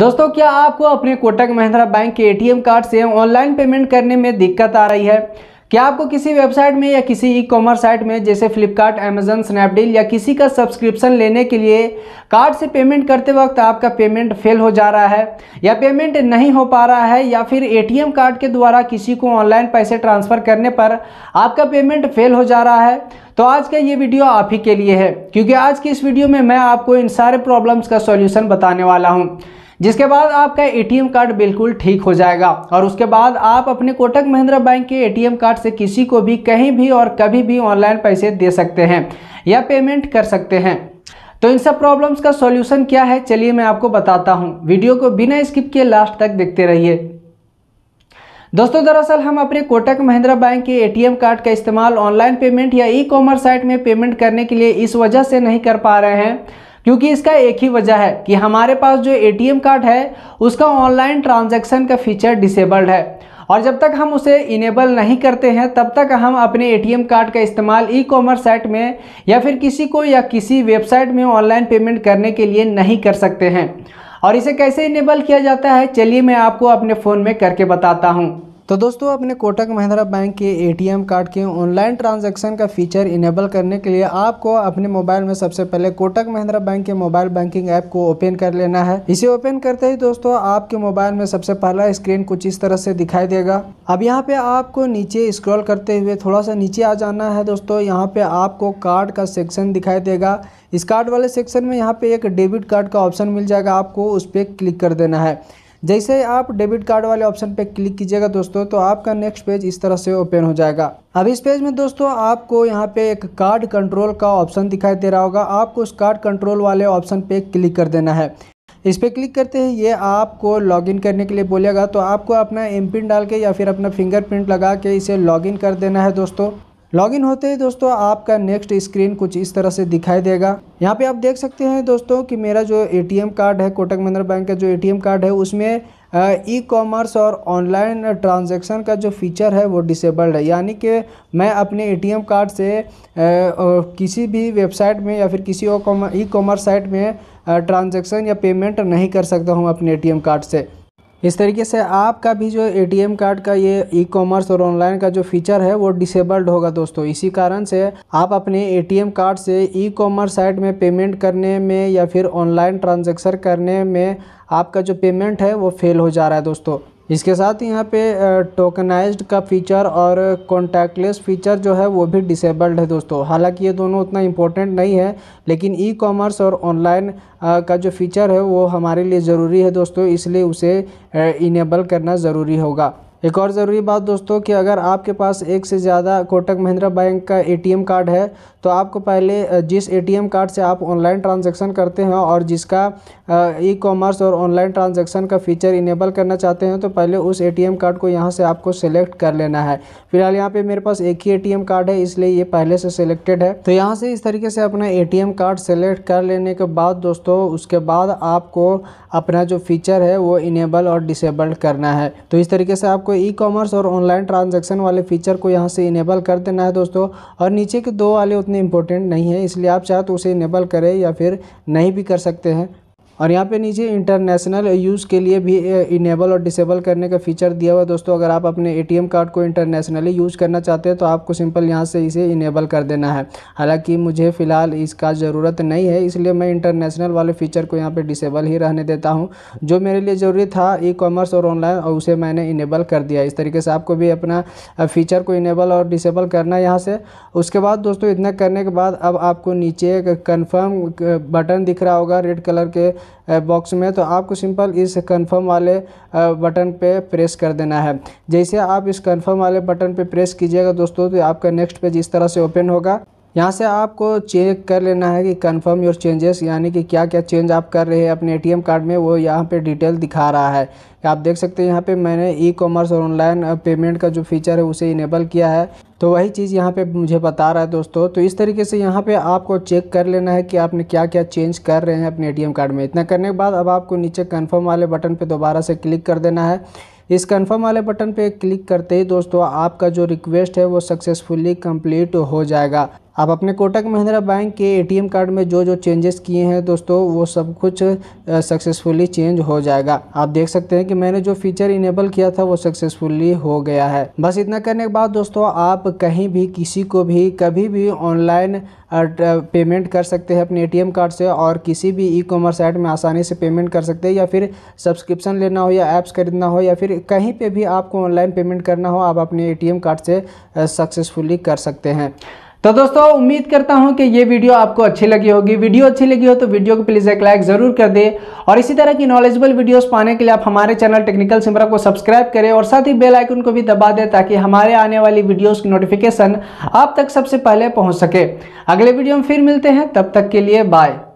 दोस्तों क्या आपको अपने कोटक महिंद्रा बैंक के एटीएम कार्ड से ऑनलाइन पेमेंट करने में दिक्कत आ रही है क्या आपको किसी वेबसाइट में या किसी ई कॉमर्स साइट में जैसे फ्लिपकार्ट अमेजन स्नैपडील या किसी का सब्सक्रिप्शन लेने के लिए कार्ड से पेमेंट करते वक्त आपका पेमेंट फेल हो जा रहा है या पेमेंट नहीं हो पा रहा है या फिर एटीएम कार्ड के द्वारा किसी को ऑनलाइन पैसे ट्रांसफ़र करने पर आपका पेमेंट फेल हो जा रहा है तो आज का ये वीडियो आप ही के लिए है क्योंकि आज की इस वीडियो में मैं आपको इन सारे प्रॉब्लम्स का सॉल्यूशन बताने वाला हूँ जिसके बाद आपका एटीएम कार्ड बिल्कुल ठीक हो जाएगा और उसके बाद आप अपने कोटक महिंद्रा बैंक के एटीएम कार्ड से किसी को भी कहीं भी और कभी भी ऑनलाइन पैसे दे सकते हैं या पेमेंट कर सकते हैं तो इन सब प्रॉब्लम्स का सॉल्यूशन क्या है चलिए मैं आपको बताता हूँ वीडियो को बिना स्किप किए लास्ट तक देखते रहिए दोस्तों दरअसल हम अपने कोटक महिंद्रा बैंक के एटीएम कार्ड का इस्तेमाल ऑनलाइन पेमेंट या ई कॉमर्स साइट में पेमेंट करने के लिए इस वजह से नहीं कर पा रहे हैं क्योंकि इसका एक ही वजह है कि हमारे पास जो एटीएम कार्ड है उसका ऑनलाइन ट्रांजैक्शन का फीचर डिसेबल्ड है और जब तक हम उसे इनेबल नहीं करते हैं तब तक हम अपने एटीएम कार्ड का इस्तेमाल ई कॉमर्स साइट में या फिर किसी को या किसी वेबसाइट में ऑनलाइन पेमेंट करने के लिए नहीं कर सकते हैं और इसे कैसे इनेबल किया जाता है चलिए मैं आपको अपने फ़ोन में करके बताता हूँ तो दोस्तों अपने कोटक महिंद्रा बैंक के एटीएम कार्ड के ऑनलाइन ट्रांजैक्शन का फीचर इनेबल करने के लिए आपको अपने मोबाइल में सबसे पहले कोटक महिंद्रा बैंक के मोबाइल बैंकिंग ऐप को ओपन कर लेना है इसे ओपन करते ही दोस्तों आपके मोबाइल में सबसे पहला स्क्रीन कुछ इस तरह से दिखाई देगा अब यहाँ पे आपको नीचे स्क्रॉल करते हुए थोड़ा सा नीचे आ जाना है दोस्तों यहाँ पे आपको कार्ड का सेक्शन दिखाई देगा इस कार्ड वाले सेक्शन में यहाँ पे एक डेबिट कार्ड का ऑप्शन मिल जाएगा आपको उस पर क्लिक कर देना है जैसे आप डेबिट कार्ड वाले ऑप्शन पर क्लिक कीजिएगा दोस्तों तो आपका नेक्स्ट पेज इस तरह से ओपन हो जाएगा अब इस पेज में दोस्तों आपको यहाँ पे एक कार्ड कंट्रोल का ऑप्शन दिखाई दे रहा होगा आपको उस कार्ड कंट्रोल वाले ऑप्शन पे क्लिक कर देना है इस पर क्लिक करते ही ये आपको लॉगिन करने के लिए बोलेगा तो आपको अपना एम पिन डाल के या फिर अपना फिंगरप्रिंट लगा के इसे लॉगिन कर देना है दोस्तों लॉगिन होते ही दोस्तों आपका नेक्स्ट स्क्रीन कुछ इस तरह से दिखाई देगा यहाँ पे आप देख सकते हैं दोस्तों कि मेरा जो एटीएम कार्ड है कोटक महिंद्रा बैंक का जो एटीएम कार्ड है उसमें ई कॉमर्स और ऑनलाइन ट्रांजैक्शन का जो फीचर है वो डिसेबल्ड है यानी कि मैं अपने एटीएम कार्ड से आ, किसी भी वेबसाइट में या फिर किसी ई कॉमर्स साइट में ट्रांजेक्शन या पेमेंट नहीं कर सकता हूँ अपने ए कार्ड से इस तरीके से आपका भी जो एटीएम कार्ड का ये ई कॉमर्स और ऑनलाइन का जो फीचर है वो डिसेबल्ड होगा दोस्तों इसी कारण से आप अपने एटीएम कार्ड से ई कॉमर्स साइट में पेमेंट करने में या फिर ऑनलाइन ट्रांजेक्शन करने में आपका जो पेमेंट है वो फेल हो जा रहा है दोस्तों इसके साथ ही यहाँ पे टोकनाइज्ड का फीचर और कॉन्टैक्टलेस फीचर जो है वो भी डिसेबल्ड है दोस्तों हालांकि ये दोनों उतना इम्पोर्टेंट नहीं है लेकिन ई कॉमर्स और ऑनलाइन का जो फीचर है वो हमारे लिए ज़रूरी है दोस्तों इसलिए उसे इनेबल करना ज़रूरी होगा एक और ज़रूरी बात दोस्तों कि अगर आपके पास एक से ज़्यादा कोटक महिंद्रा बैंक का एटीएम कार्ड है तो आपको पहले जिस एटीएम कार्ड से आप ऑनलाइन ट्रांजैक्शन करते हैं और जिसका ई कॉमर्स और ऑनलाइन ट्रांजैक्शन का फीचर इनेबल करना चाहते हैं तो पहले उस एटीएम कार्ड को यहाँ से आपको सेलेक्ट कर लेना है फिलहाल यहाँ पर मेरे पास एक ही ए कार्ड है इसलिए ये पहले से सेलेक्टेड है तो यहाँ से इस तरीके से अपना ए कार्ड सेलेक्ट कर लेने के बाद दोस्तों उसके बाद आपको अपना जो फीचर है वो इनेबल और डिसेबल्ड करना है तो इस तरीके से आपको आपको ई कॉमर्स और ऑनलाइन ट्रांजैक्शन वाले फीचर को यहाँ से इनेबल कर देना है दोस्तों और नीचे के दो वाले उतने इंपॉर्टेंट नहीं है इसलिए आप चाहे तो उसे इनेबल करें या फिर नहीं भी कर सकते हैं और यहाँ पे नीचे इंटरनेशनल यूज़ के लिए भी इनेबल eh, और डिसेबल करने का फीचर दिया हुआ है दोस्तों अगर आप अपने एटीएम कार्ड को इंटरनेशनली यूज़ करना चाहते हैं तो आपको सिंपल यहाँ से इसे इनेबल कर देना है हालाँकि मुझे फ़िलहाल इसका ज़रूरत नहीं है इसलिए मैं इंटरनेशनल वाले फ़ीचर को यहाँ पर डिसेबल ही रहने देता हूँ जो मेरे लिए ज़रूरी था ई कॉमर्स और ऑनलाइन और उसे मैंने इनेबल कर दिया इस तरीके से आपको भी अपना फ़ीचर को इनेबल और डिसेबल करना है यहाँ से उसके बाद दोस्तों इतना करने के बाद अब आपको नीचे कन्फर्म बटन दिख रहा होगा रेड कलर के बॉक्स में तो आपको सिंपल इस कंफर्म वाले बटन पे प्रेस कर देना है जैसे आप इस कंफर्म वाले बटन पे प्रेस कीजिएगा दोस्तों तो आपका नेक्स्ट पेज इस तरह से ओपन होगा यहाँ से आपको चेक कर लेना है कि कंफर्म योर चेंजेस यानी कि क्या क्या चेंज आप कर रहे हैं अपने एटीएम कार्ड में वो यहाँ पे डिटेल दिखा रहा है आप देख सकते हैं यहाँ पे मैंने ई कॉमर्स और ऑनलाइन पेमेंट का जो फीचर है उसे इनेबल किया है तो वही चीज़ यहाँ पे मुझे बता रहा है दोस्तों तो इस तरीके से यहाँ पे आपको चेक कर लेना है कि आपने क्या क्या चेंज कर रहे हैं अपने एटीएम कार्ड में इतना करने के बाद अब आपको नीचे कन्फर्म वाले बटन पर दोबारा से क्लिक कर देना है इस कंफर्म वाले बटन पे क्लिक करते ही दोस्तों आपका जो रिक्वेस्ट है वो सक्सेसफुली कंप्लीट हो जाएगा आप अपने कोटक महिंद्रा बैंक के एटीएम कार्ड में जो जो चेंजेस किए हैं दोस्तों वो सब कुछ सक्सेसफुली चेंज हो जाएगा आप देख सकते हैं कि मैंने जो फीचर इनेबल किया था वो सक्सेसफुली हो गया है बस इतना करने के बाद दोस्तों आप कहीं भी किसी को भी कभी भी ऑनलाइन पेमेंट कर सकते हैं अपने एटीएम कार्ड से और किसी भी ई कॉमर्स ऐड में आसानी से पेमेंट कर सकते हैं या फिर सब्सक्रिप्शन लेना हो या ऐप्स खरीदना हो या फिर कहीं पे भी आपको ऑनलाइन पेमेंट करना हो आप अपने एटीएम कार्ड से सक्सेसफुली कर सकते हैं तो दोस्तों उम्मीद करता हूं कि ये वीडियो आपको अच्छी लगी होगी वीडियो अच्छी लगी हो तो वीडियो को प्लीज़ एक लाइक ज़रूर कर दे और इसी तरह की नॉलेजेबल वीडियोस पाने के लिए आप हमारे चैनल टेक्निकल सिमरा को सब्सक्राइब करें और साथ ही बेल आइकन को भी दबा दें ताकि हमारे आने वाली वीडियोस की नोटिफिकेशन आप तक सबसे पहले पहुँच सके अगले वीडियो में फिर मिलते हैं तब तक के लिए बाय